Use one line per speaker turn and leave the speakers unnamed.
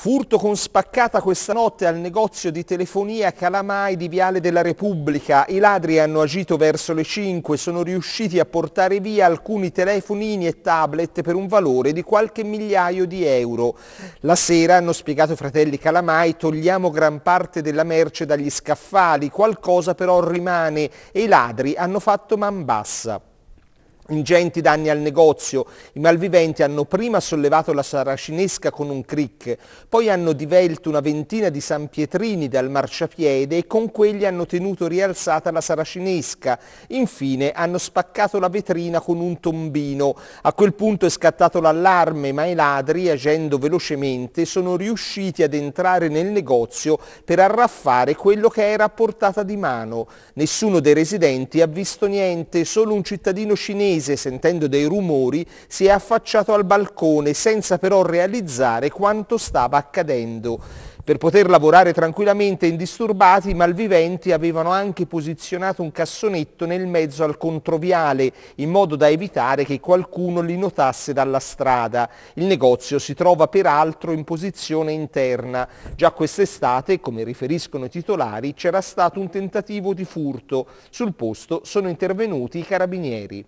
Furto con spaccata questa notte al negozio di telefonia Calamai di Viale della Repubblica. I ladri hanno agito verso le 5, sono riusciti a portare via alcuni telefonini e tablet per un valore di qualche migliaio di euro. La sera, hanno spiegato i fratelli Calamai, togliamo gran parte della merce dagli scaffali, qualcosa però rimane e i ladri hanno fatto man bassa. Ingenti danni al negozio, i malviventi hanno prima sollevato la saracinesca con un cric, poi hanno divelto una ventina di sanpietrini dal marciapiede e con quelli hanno tenuto rialzata la saracinesca, infine hanno spaccato la vetrina con un tombino. A quel punto è scattato l'allarme, ma i ladri, agendo velocemente, sono riusciti ad entrare nel negozio per arraffare quello che era a portata di mano. Nessuno dei residenti ha visto niente, solo un cittadino cinese paese, sentendo dei rumori, si è affacciato al balcone senza però realizzare quanto stava accadendo. Per poter lavorare tranquillamente indisturbati, i malviventi avevano anche posizionato un cassonetto nel mezzo al controviale, in modo da evitare che qualcuno li notasse dalla strada. Il negozio si trova peraltro in posizione interna. Già quest'estate, come riferiscono i titolari, c'era stato un tentativo di furto. Sul posto sono intervenuti i carabinieri.